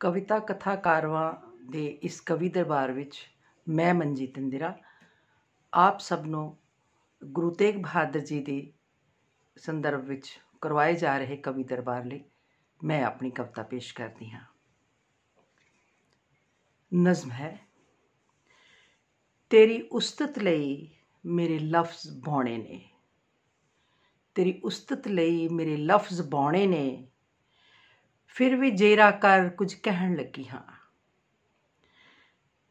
ਕਵਿਤਾ ਕਾਰਵਾ ਦੇ ਇਸ ਕਵੀ ਦਰਬਾਰ ਵਿੱਚ ਮੈਂ ਮਨਜੀਤ ਇੰਦਰਾ ਆਪ ਸਭ ਨੂੰ ਗੁਰੂ ਤੇਗ ਬਹਾਦਰ ਜੀ ਦੇ ਸੰਦਰਭ ਵਿੱਚ ਕਰਵਾਏ ਜਾ ਰਹੇ ਕਵੀ ਦਰਬਾਰ ਲਈ ਮੈਂ ਆਪਣੀ ਕਵਿਤਾ ਪੇਸ਼ ਕਰਦੀ ਹਾਂ ਨਜ਼ਮ ਹੈ ਤੇਰੀ ਉਸਤਤ ਲਈ ਮੇਰੇ ਲਫ਼ਜ਼ ਬੋਣੇ ਨੇ ਤੇਰੀ ਉਸਤਤ ਲਈ ਮੇਰੇ ਲਫ਼ਜ਼ ਬੋਣੇ ਨੇ ਫਿਰ ਵੀ ਜੇਰਾ ਕਰ ਕੁਝ ਕਹਿਣ ਲੱਗੀ ਹਾਂ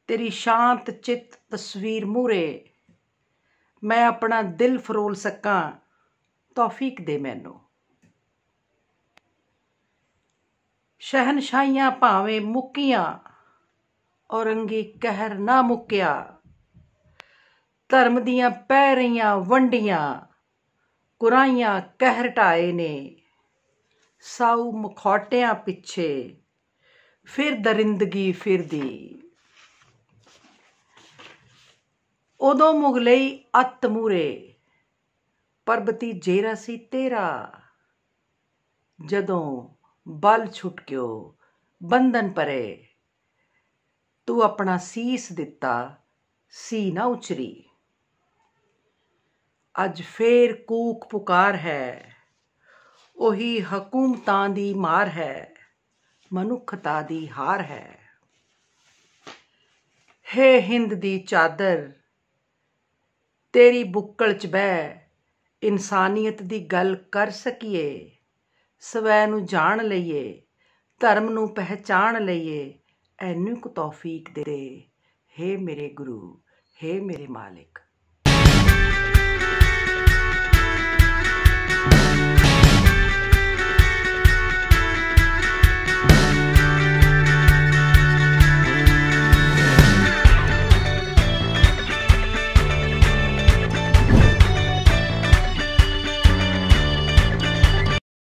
ਤੇਰੀ ਸ਼ਾਂਤ ਚਿੱਤ ਤਸਵੀਰ ਮੂਰੇ ਮੈਂ ਆਪਣਾ ਦਿਲ ਫਰੋਲ ਸਕਾਂ ਤੌਫੀਕ ਦੇ ਮੈਨੂੰ ਸ਼ਹਿਨਸ਼ਾਹੀਆਂ ਭਾਵੇਂ ਮੁੱਕੀਆਂ ਔਰੰਗੀ ਕਹਿਰ ਨਾ ਮੁੱਕਿਆ ਧਰਮ ਦੀਆਂ ਪੈ ਰਹੀਆਂ ਵੰਡੀਆਂ ਕੁਰਾਈਆਂ ਕਹਿਰ ਟਾਏ ਨੇ ਸਾਉ ਮਖੌਟਿਆਂ ਪਿੱਛੇ ਫਿਰ ਦਰਿੰਦਗੀ ਫਿਰਦੀ ਉਦੋਂ ਮੁਗਲਈ ਅਤ ਮੂਰੇ ਪਰਬਤੀ ਜੇਰਾ ਸੀ ਤੇਰਾ ਜਦੋਂ ਬਲ ਛੁਟਕਿਓ ਬੰਧਨ ਪਰੇ ਤੂੰ ਆਪਣਾ ਸੀਸ ਦਿੱਤਾ ਸੀ ਨਾ ਉਚਰੀ ਅੱਜ ਫੇਰ ਕੂਕ ਪੁਕਾਰ ਹੈ ਉਹੀ ਹਕੂਮਤਾਂ ਦੀ ਮਾਰ ਹੈ ਮਨੁੱਖਤਾ ਦੀ ਹਾਰ ਹੈ ਹੇ ਹਿੰਦ ਦੀ ਚਾਦਰ ਤੇਰੀ ਬੁੱਕਲ 'ਚ ਬਹਿ ਇਨਸਾਨੀਅਤ ਦੀ ਗੱਲ ਕਰ ਸਕੀਏ ਸਵੈ ਨੂੰ ਜਾਣ ਲਈਏ ਧਰਮ ਨੂੰ ਪਹਿਚਾਣ ਲਈਏ ਐਨੂੰ ਕੁ ਤੌਫੀਕ ਦੇ ਹੇ ਮੇਰੇ ਗੁਰੂ ਹੇ ਮੇਰੇ ਮਾਲਿਕ